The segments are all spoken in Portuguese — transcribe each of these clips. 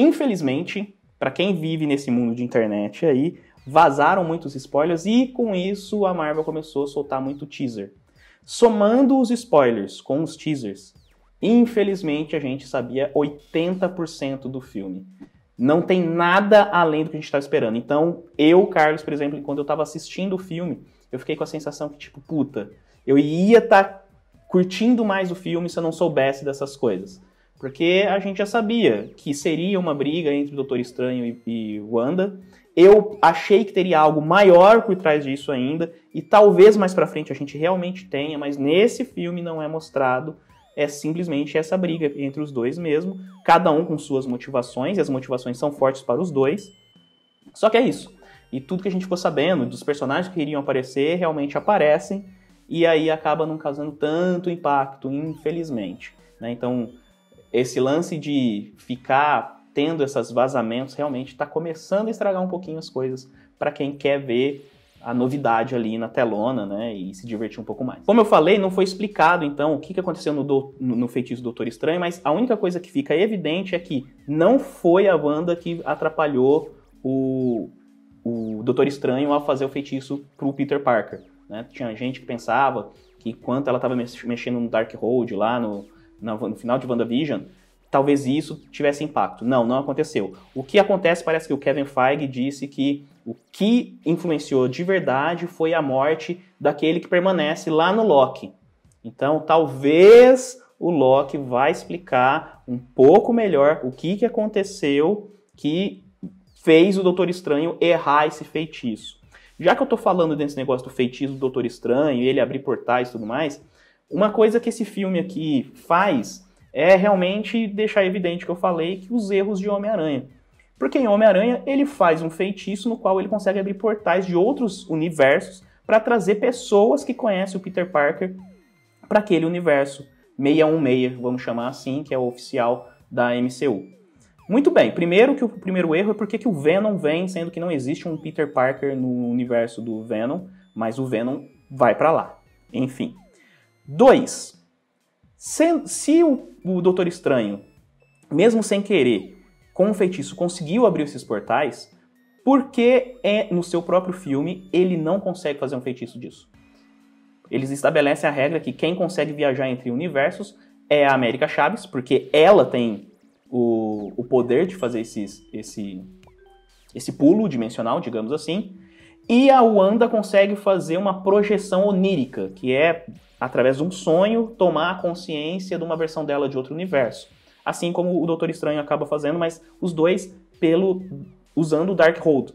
Infelizmente, para quem vive nesse mundo de internet aí, vazaram muitos spoilers e com isso a Marvel começou a soltar muito teaser. Somando os spoilers com os teasers, infelizmente a gente sabia 80% do filme. Não tem nada além do que a gente estava tá esperando. Então, eu, Carlos, por exemplo, quando eu estava assistindo o filme, eu fiquei com a sensação que, tipo, puta, eu ia estar tá curtindo mais o filme se eu não soubesse dessas coisas. Porque a gente já sabia que seria uma briga entre o Doutor Estranho e, e Wanda. Eu achei que teria algo maior por trás disso ainda, e talvez mais para frente a gente realmente tenha, mas nesse filme não é mostrado. É simplesmente essa briga entre os dois mesmo, cada um com suas motivações, e as motivações são fortes para os dois. Só que é isso. E tudo que a gente ficou sabendo dos personagens que iriam aparecer realmente aparecem, e aí acaba não causando tanto impacto, infelizmente. Né? Então, esse lance de ficar tendo esses vazamentos realmente está começando a estragar um pouquinho as coisas para quem quer ver a novidade ali na telona, né, e se divertir um pouco mais. Como eu falei, não foi explicado então o que, que aconteceu no, do, no feitiço do Doutor Estranho, mas a única coisa que fica evidente é que não foi a Wanda que atrapalhou o, o Doutor Estranho ao fazer o feitiço pro Peter Parker. Né? Tinha gente que pensava que enquanto ela estava mexendo no Dark Hold lá no, no final de WandaVision, talvez isso tivesse impacto. Não, não aconteceu. O que acontece parece que o Kevin Feige disse que o que influenciou de verdade foi a morte daquele que permanece lá no Loki. Então, talvez o Loki vai explicar um pouco melhor o que, que aconteceu que fez o Doutor Estranho errar esse feitiço. Já que eu estou falando desse negócio do feitiço do Doutor Estranho, ele abrir portais e tudo mais, uma coisa que esse filme aqui faz é realmente deixar evidente que eu falei que os erros de Homem-Aranha. Porque em Homem-Aranha ele faz um feitiço no qual ele consegue abrir portais de outros universos para trazer pessoas que conhecem o Peter Parker para aquele universo 616, vamos chamar assim, que é o oficial da MCU. Muito bem, primeiro que o primeiro erro é porque que o Venom vem, sendo que não existe um Peter Parker no universo do Venom, mas o Venom vai para lá. Enfim, Dois, se, se o, o Doutor Estranho, mesmo sem querer, com o feitiço conseguiu abrir esses portais, por que é, no seu próprio filme ele não consegue fazer um feitiço disso? Eles estabelecem a regra que quem consegue viajar entre universos é a América Chaves, porque ela tem o, o poder de fazer esses, esse, esse pulo dimensional, digamos assim. E a Wanda consegue fazer uma projeção onírica, que é, através de um sonho, tomar a consciência de uma versão dela de outro universo. Assim como o Doutor Estranho acaba fazendo, mas os dois pelo usando o Darkhold.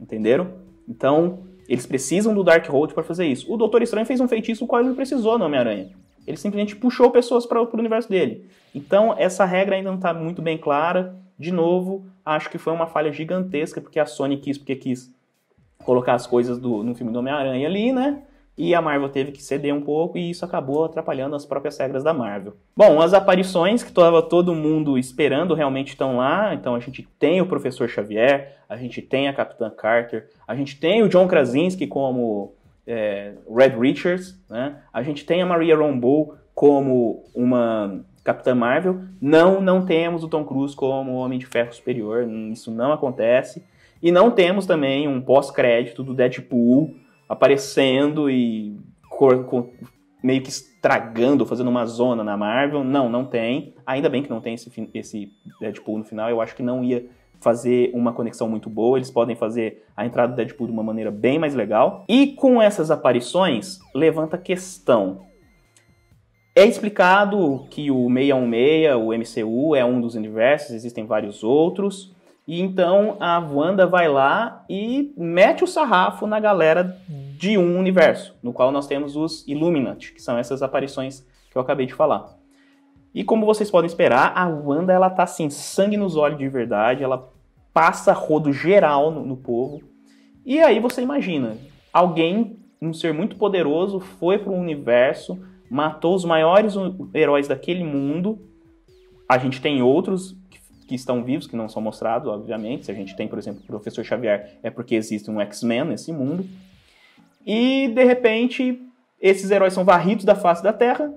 Entenderam? Então, eles precisam do Darkhold para fazer isso. O Doutor Estranho fez um feitiço qual ele não precisou no Homem-Aranha. Ele simplesmente puxou pessoas para o universo dele. Então, essa regra ainda não está muito bem clara. De novo, acho que foi uma falha gigantesca, porque a Sony quis, porque quis colocar as coisas do, no filme do Homem-Aranha ali, né? E a Marvel teve que ceder um pouco e isso acabou atrapalhando as próprias regras da Marvel. Bom, as aparições que estava todo mundo esperando realmente estão lá. Então a gente tem o Professor Xavier, a gente tem a Capitã Carter, a gente tem o John Krasinski como é, Red Richards, né? A gente tem a Maria Rambeau como uma Capitã Marvel. Não, não temos o Tom Cruise como Homem de Ferro Superior. Isso não acontece. E não temos também um pós-crédito do Deadpool aparecendo e meio que estragando, fazendo uma zona na Marvel. Não, não tem. Ainda bem que não tem esse, esse Deadpool no final. Eu acho que não ia fazer uma conexão muito boa. Eles podem fazer a entrada do Deadpool de uma maneira bem mais legal. E com essas aparições, levanta questão. É explicado que o 616, o MCU, é um dos universos, existem vários outros. E então a Wanda vai lá e mete o sarrafo na galera de um universo, no qual nós temos os Illuminati, que são essas aparições que eu acabei de falar. E como vocês podem esperar, a Wanda ela tá assim, sangue nos olhos de verdade, ela passa rodo geral no, no povo. E aí você imagina, alguém, um ser muito poderoso, foi para o universo, matou os maiores heróis daquele mundo. A gente tem outros que estão vivos, que não são mostrados, obviamente. Se a gente tem, por exemplo, o professor Xavier, é porque existe um X-Men nesse mundo. E, de repente, esses heróis são varridos da face da Terra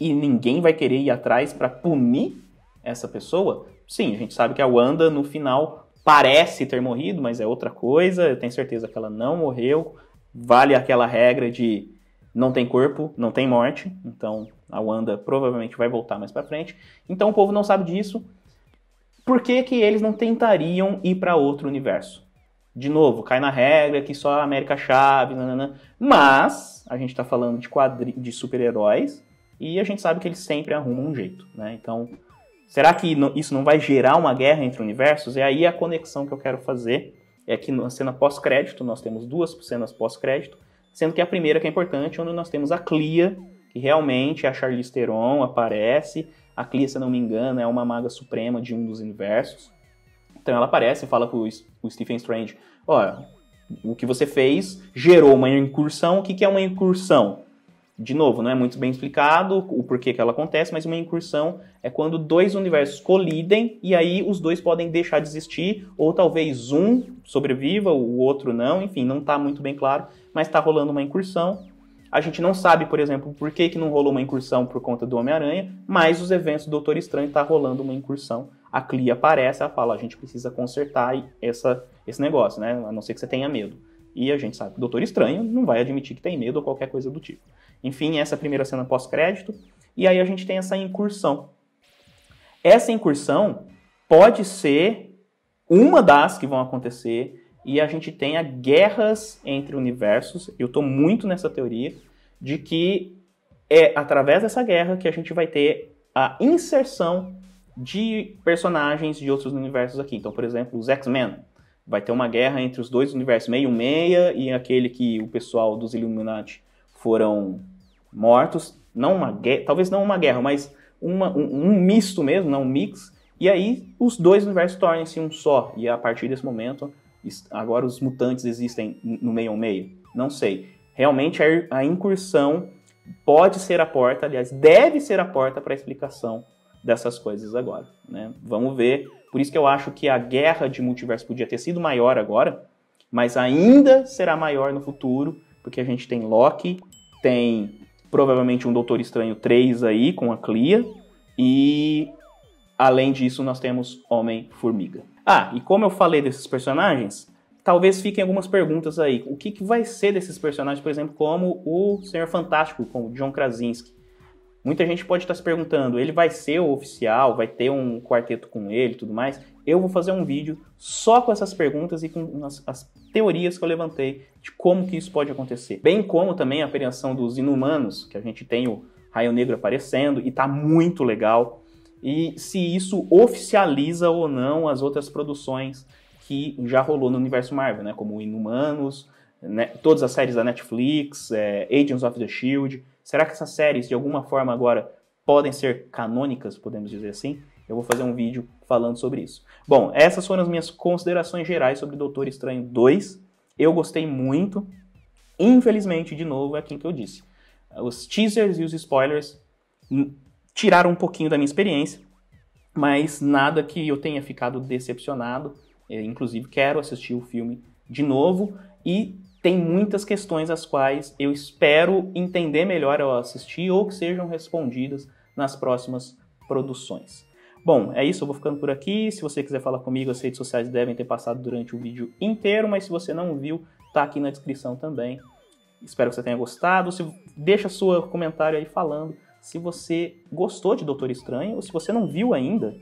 e ninguém vai querer ir atrás para punir essa pessoa. Sim, a gente sabe que a Wanda, no final, parece ter morrido, mas é outra coisa. Eu tenho certeza que ela não morreu. Vale aquela regra de não tem corpo, não tem morte. Então a Wanda provavelmente vai voltar mais para frente. Então o povo não sabe disso por que, que eles não tentariam ir para outro universo? De novo, cai na regra que só a América chave, nanana. mas a gente está falando de, quadri... de super-heróis e a gente sabe que eles sempre arrumam um jeito, né? Então, será que isso não vai gerar uma guerra entre universos? E é aí a conexão que eu quero fazer é que na cena pós-crédito, nós temos duas cenas pós-crédito, sendo que a primeira que é importante, é onde nós temos a Clia, que realmente é a Charlize Theron aparece, a Clea, se não me engano, é uma maga suprema de um dos universos. Então ela aparece e fala para o Stephen Strange: Olha, o que você fez gerou uma incursão. O que, que é uma incursão? De novo, não é muito bem explicado o porquê que ela acontece, mas uma incursão é quando dois universos colidem e aí os dois podem deixar de existir, ou talvez um sobreviva, o outro não, enfim, não está muito bem claro, mas está rolando uma incursão a gente não sabe, por exemplo, por que, que não rolou uma incursão por conta do Homem-Aranha, mas os eventos do Doutor Estranho está rolando uma incursão. A Clea aparece, ela fala, a gente precisa consertar essa, esse negócio, né? A não ser que você tenha medo. E a gente sabe que o Doutor Estranho não vai admitir que tem medo ou qualquer coisa do tipo. Enfim, essa é a primeira cena pós-crédito. E aí a gente tem essa incursão. Essa incursão pode ser uma das que vão acontecer, e a gente tenha guerras entre universos. Eu estou muito nessa teoria de que é através dessa guerra que a gente vai ter a inserção de personagens de outros universos aqui. Então, por exemplo, os X-Men. Vai ter uma guerra entre os dois universos, meio-meia e aquele que o pessoal dos Illuminati foram mortos. Não uma guerra, talvez não uma guerra, mas uma, um, um misto mesmo, não um mix. E aí os dois universos tornam-se um só. E a partir desse momento agora os mutantes existem no meio ao meio? Não sei. Realmente a incursão pode ser a porta, aliás, deve ser a porta para a explicação dessas coisas agora. Né? Vamos ver. Por isso que eu acho que a guerra de multiverso podia ter sido maior agora, mas ainda será maior no futuro, porque a gente tem Loki, tem provavelmente um Doutor Estranho 3 aí com a Clea, e além disso nós temos Homem-Formiga. Ah, e como eu falei desses personagens, talvez fiquem algumas perguntas aí. O que, que vai ser desses personagens, por exemplo, como o Senhor Fantástico, como o John Krasinski? Muita gente pode estar se perguntando, ele vai ser o oficial, vai ter um quarteto com ele e tudo mais? Eu vou fazer um vídeo só com essas perguntas e com as, as, teorias que eu levantei de como que isso pode acontecer. Bem como também a aparição dos inumanos, que a gente tem o Raio Negro aparecendo e tá muito legal e se isso oficializa ou não as outras produções que já rolou no universo Marvel, né? Como Inumanos, né? todas as séries da Netflix, é, Agents of the Shield. Será que essas séries, de alguma forma agora, podem ser canônicas, podemos dizer assim? Eu vou fazer um vídeo falando sobre isso. Bom, essas foram as minhas considerações gerais sobre Doutor Estranho 2. Eu gostei muito. Infelizmente, de novo, é aquilo que eu disse. Os teasers e os spoilers hum, tiraram um pouquinho da minha experiência, mas nada que eu tenha ficado decepcionado. Eu, é, inclusive, quero assistir o filme de novo e tem muitas questões as quais eu espero entender melhor ao assistir ou que sejam respondidas nas próximas produções. Bom, é isso, eu vou ficando por aqui. Se você quiser falar comigo, as redes sociais devem ter passado durante o vídeo inteiro, mas se você não viu, tá aqui na descrição também. Espero que você tenha gostado. Se deixa seu comentário aí falando se você gostou de Doutor Estranho ou se você não viu ainda,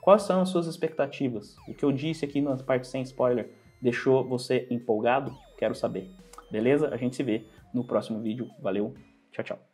quais são as suas expectativas? O que eu disse aqui na parte sem spoiler deixou você empolgado? Quero saber. Beleza? A gente se vê no próximo vídeo. Valeu, tchau, tchau.